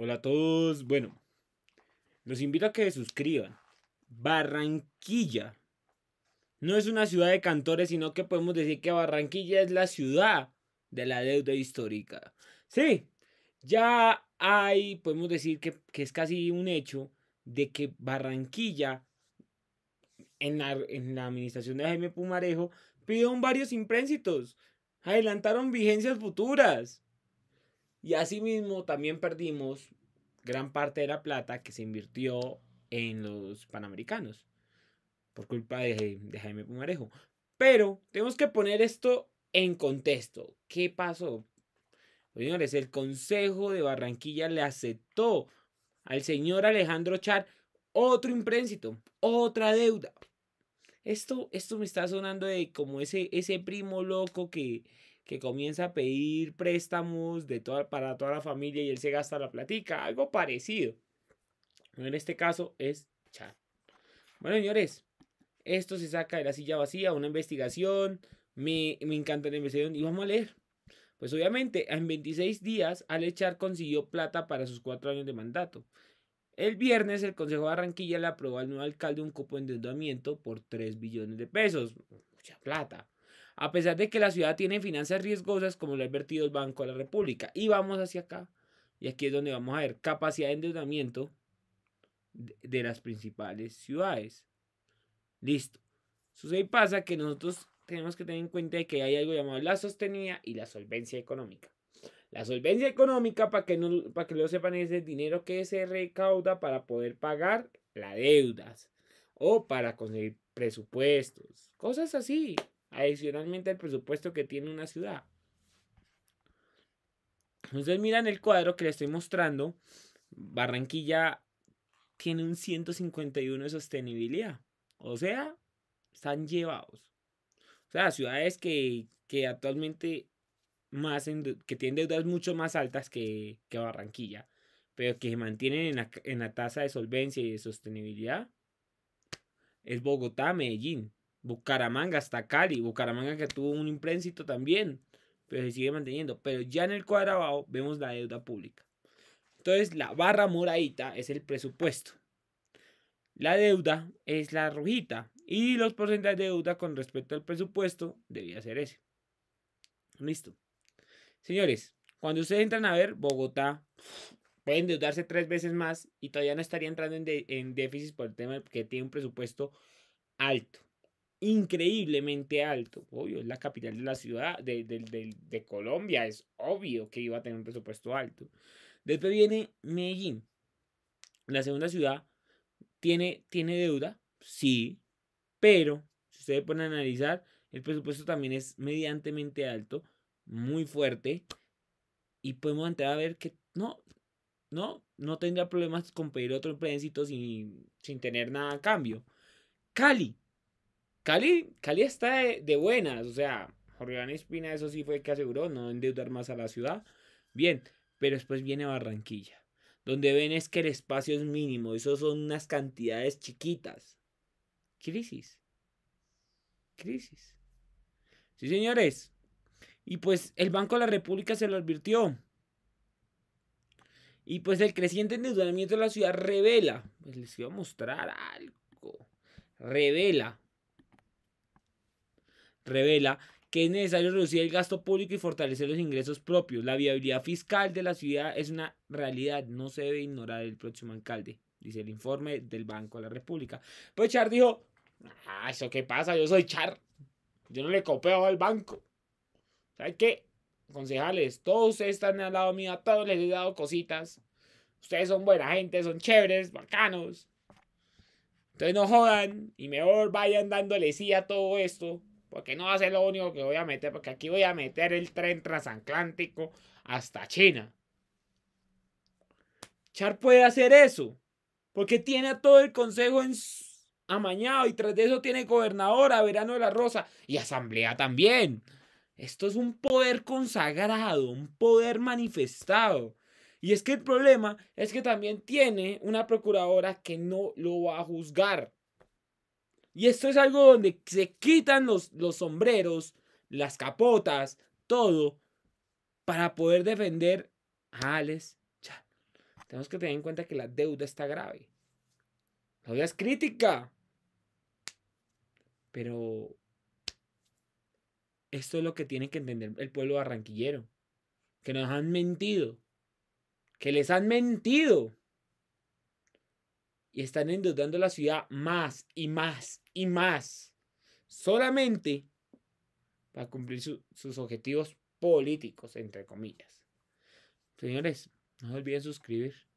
Hola a todos. Bueno, los invito a que se suscriban. Barranquilla no es una ciudad de cantores, sino que podemos decir que Barranquilla es la ciudad de la deuda histórica. Sí, ya hay, podemos decir que, es casi un hecho de que Barranquilla, en la, administración de Jaime Pumarejo, pidieron varios imprensitos. adelantaron vigencias futuras y asimismo también perdimos gran parte de la plata que se invirtió en los Panamericanos por culpa de, Jaime Pumarejo. Pero tenemos que poner esto en contexto. ¿Qué pasó? Señores, el Consejo de Barranquilla le aceptó al señor Alejandro Char otro imprénsito, otra deuda. Esto, esto me está sonando de como ese, ese primo loco que, que comienza a pedir préstamos de toda, para toda la familia y él se gasta la platica, algo parecido. En este caso es Char. Bueno, señores, esto se saca de la silla vacía, una investigación, me, encanta la investigación y vamos a leer. Pues obviamente, en 26 días, Alechar consiguió plata para sus cuatro años de mandato. El viernes, el Consejo de Barranquilla le aprobó al nuevo alcalde un cupo de endeudamiento por 3 billones de pesos. Mucha plata a pesar de que la ciudad tiene finanzas riesgosas como lo ha advertido el Banco de la República. Y vamos hacia acá, y aquí es donde vamos a ver capacidad de endeudamiento de las principales ciudades. Listo. Sucede ahí pasa que nosotros tenemos que tener en cuenta que hay algo llamado la sostenibilidad y la solvencia económica. La solvencia económica, para que, no, para que lo sepan, es el dinero que se recauda para poder pagar las deudas o para conseguir presupuestos, cosas así adicionalmente al presupuesto que tiene una ciudad. Entonces miran el cuadro que les estoy mostrando. Barranquilla tiene un 151 de sostenibilidad. O sea, están llevados. O sea, ciudades que, actualmente más que tienen deudas mucho más altas que, Barranquilla, pero que se mantienen en la, en la tasa de solvencia y de sostenibilidad, es Bogotá, Medellín. Bucaramanga hasta Cali, Bucaramanga que tuvo un imprensito también, pero se sigue manteniendo. Pero ya en el cuadrado vemos la deuda pública. Entonces la barra moradita es el presupuesto. La deuda es la rojita y los porcentajes de deuda con respecto al presupuesto debía ser ese. Listo. Señores, cuando ustedes entran a ver, Bogotá Pueden endeudarse tres veces más y todavía no estaría entrando en, en déficit por el tema que tiene un presupuesto alto increíblemente alto. Obvio, es la capital de la ciudad, de, Colombia, es obvio que iba a tener un presupuesto alto. Después viene Medellín. La segunda ciudad tiene, tiene deuda, sí, pero si ustedes pueden analizar, el presupuesto también es mediantemente alto, muy fuerte, y podemos entrar a ver que no, no, no tendría problemas con pedir otro empréstito sin, sin tener nada a cambio. Cali, Cali, está de, buenas, o sea, Jorge Iván Espina, eso sí fue el que aseguró no endeudar más a la ciudad. Bien, pero después viene Barranquilla, donde ven es que el espacio es mínimo, eso son unas cantidades chiquitas. Crisis. Crisis. Sí, señores. Y pues el Banco de la República se lo advirtió. Y pues el creciente endeudamiento de la ciudad revela, pues les iba a mostrar algo, revela revela que es necesario reducir el gasto público y fortalecer los ingresos propios. La viabilidad fiscal de la ciudad es una realidad, no se debe ignorar el próximo alcalde, dice el informe del Banco de la República. Pues Char dijo, ah, ¿eso qué pasa? Yo soy Char, yo no le copeo al banco. ¿Sabes qué? Concejales, todos ustedes están al lado mío, a todos les he dado cositas. Ustedes son buena gente, son chéveres, bacanos. Entonces no jodan y mejor vayan dándole sí a todo esto porque no va a ser lo único que voy a meter, porque aquí voy a meter el tren transatlántico hasta China. Char puede hacer eso, porque tiene a todo el consejo amañado y tras de eso tiene gobernadora, verano de la rosa y asamblea también. Esto es un poder consagrado, un poder manifestado. Y es que el problema es que también tiene una procuradora que no lo va a juzgar. Y esto es algo donde se quitan los, sombreros, las capotas, todo, para poder defender a ah, Alex Tenemos que tener en cuenta que la deuda está grave. La deuda es crítica. Pero esto es lo que tiene que entender el pueblo barranquillero. Que nos han mentido. Que les han mentido y están endeudando la ciudad más y más y más, solamente para cumplir sus objetivos políticos, entre comillas. Señores, no olviden suscribir.